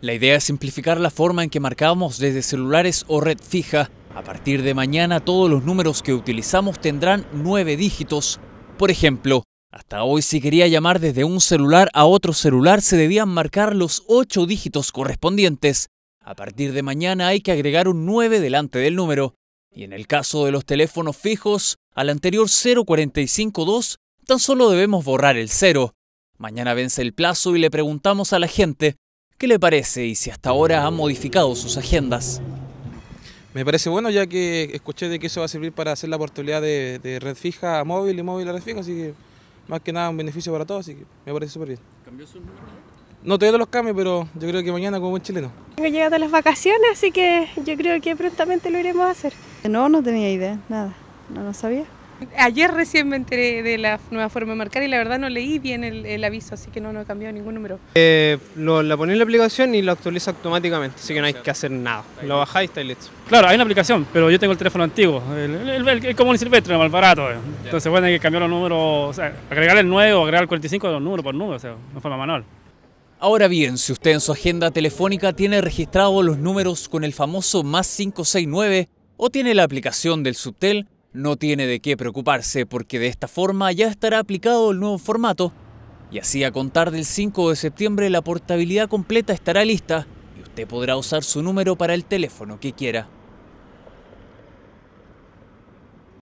La idea es simplificar la forma en que marcamos desde celulares o red fija. A partir de mañana todos los números que utilizamos tendrán nueve dígitos. Por ejemplo, hasta hoy si quería llamar desde un celular a otro celular se debían marcar los ocho dígitos correspondientes. A partir de mañana hay que agregar un 9 delante del número. Y en el caso de los teléfonos fijos, al anterior 0452 tan solo debemos borrar el 0. Mañana vence el plazo y le preguntamos a la gente ¿Qué le parece y si hasta ahora ha modificado sus agendas? Me parece bueno ya que escuché de que eso va a servir para hacer la portabilidad de, red fija a móvil y móvil a red fija, así que más que nada un beneficio para todos, así que me parece súper bien. ¿Cambió su número? No todavía los cambios, pero yo creo que mañana como buen chileno. Tengo llegado las vacaciones, así que yo creo que prontamente lo iremos a hacer. No, no tenía idea, nada, no lo sabía. Ayer recién me enteré de la nueva forma de marcar y la verdad no leí bien el, aviso, así que no, he cambiado ningún número. Eh, la ponéis en la aplicación y lo actualiza automáticamente, así que no hay que hacer nada. Lo bajáis y está listo. Claro, hay una aplicación, pero yo tengo el teléfono antiguo, el, el, el común silvestre, el barato. Eh. Entonces, bueno, hay que cambiar los números, o sea, agregar el nuevo, o agregar el 45 de los números por número, o sea, de forma manual. Ahora bien, si usted en su agenda telefónica tiene registrados los números con el famoso más 569 o tiene la aplicación del Subtel, no tiene de qué preocuparse porque de esta forma ya estará aplicado el nuevo formato y así a contar del 5 de septiembre la portabilidad completa estará lista y usted podrá usar su número para el teléfono que quiera.